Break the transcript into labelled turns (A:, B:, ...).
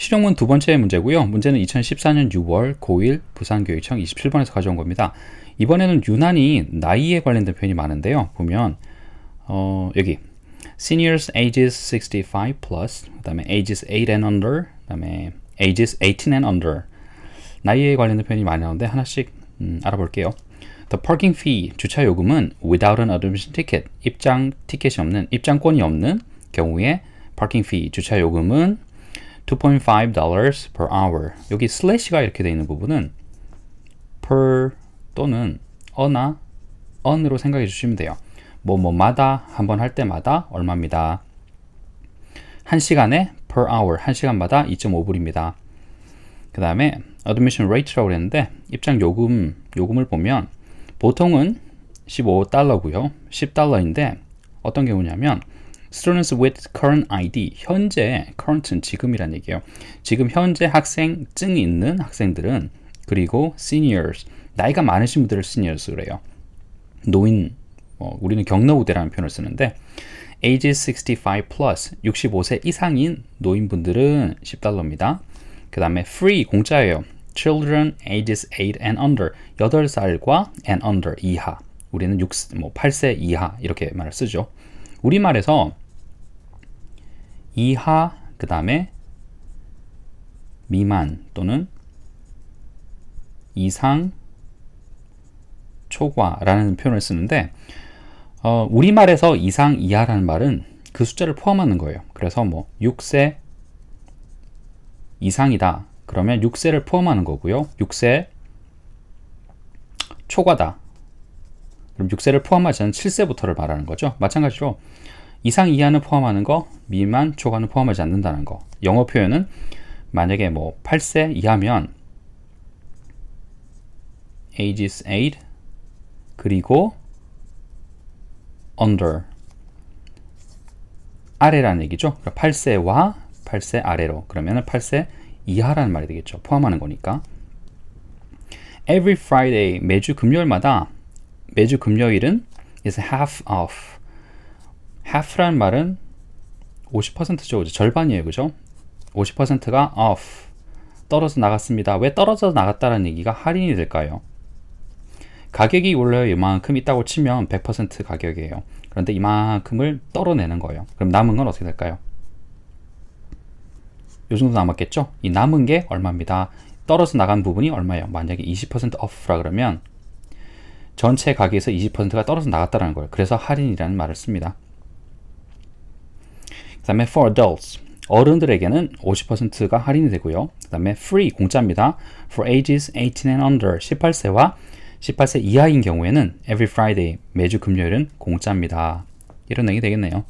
A: 실용문 두 번째 문제고요. 문제는 2014년 6월 고1 부산교육청 27번에서 가져온 겁니다. 이번에는 유난히 나이에 관련된 표현이 많은데요. 보면 어, 여기 seniors ages 65 plus 그다음에 ages 8 and under 그다음에 ages 18 and under 나이에 관련된 표현이 많이 나오는데 하나씩 음, 알아볼게요. The parking fee 주차 요금은 without an admission ticket 입장 티켓이 없는 입장권이 없는 경우에 parking fee 주차 요금은 $2.5 per hour 여기 슬래시가 이렇게 되어 있는 부분은 per 또는 어나 on으로 생각해 주시면 돼요 뭐 뭐마다 한번 할 때마다 얼마입니다 1 시간에 per hour 1 시간마다 2.5불입니다 그 다음에 admission rate라고 그랬는데 입장 요금 요금을 보면 보통은 15달러고요 10달러인데 어떤 경우냐면 students with current ID 현재 current은 지금이란 얘기예요. 지금 현재 학생증이 있는 학생들은 그리고 seniors 나이가 많으신 분들을 seniors로 해요. 노인 어, 우리는 경로우대라는 표현을 쓰는데 age 65 plus 65세 이상인 노인분들은 10달러입니다. 그 다음에 free 공짜예요. children ages 8 and under 8살과 and under 이하 우리는 6, 뭐 8세 이하 이렇게 말을 쓰죠. 우리말에서 이하 그 다음에 미만 또는 이상 초과라는 표현을 쓰는데 어, 우리말에서 이상 이하라는 말은 그 숫자를 포함하는 거예요. 그래서 뭐 6세 이상이다. 그러면 6세를 포함하는 거고요. 6세 초과다. 그럼 6세를 포함하지 않은 7세부터를 말하는 거죠. 마찬가지로 이상 이하는 포함하는 거, 미만 초과는 포함하지 않는다는 거. 영어 표현은 만약에 뭐 8세 이하면 ages 8 그리고 under 아래라는 얘기죠. 8세와 그러니까 8세 아래로 그러면 8세 이하라는 말이 되겠죠. 포함하는 거니까. Every Friday 매주 금요일마다 매주 금요일은 is half off half란 말은 50%죠. 이제 절반이에요. 그죠? 50%가 off. 떨어져 나갔습니다. 왜 떨어져 나갔다는 얘기가 할인이 될까요? 가격이 원래 이만큼 있다고 치면 100% 가격이에요. 그런데 이만큼을 떨어내는 거예요. 그럼 남은 건 어떻게 될까요? 요 정도 남았겠죠? 이 남은 게 얼마입니다. 떨어져 나간 부분이 얼마예요? 만약에 20% off라 그러면 전체 가격에서 20%가 떨어져 나갔다는 거예요. 그래서 할인이라는 말을 씁니다. 다음에 for adults 어른들에게는 50%가 할인이 되고요. 그 다음에 free 공짜입니다. for ages 18 and under 18세와 18세 이하인 경우에는 every Friday 매주 금요일은 공짜입니다. 이런 내용이 되겠네요.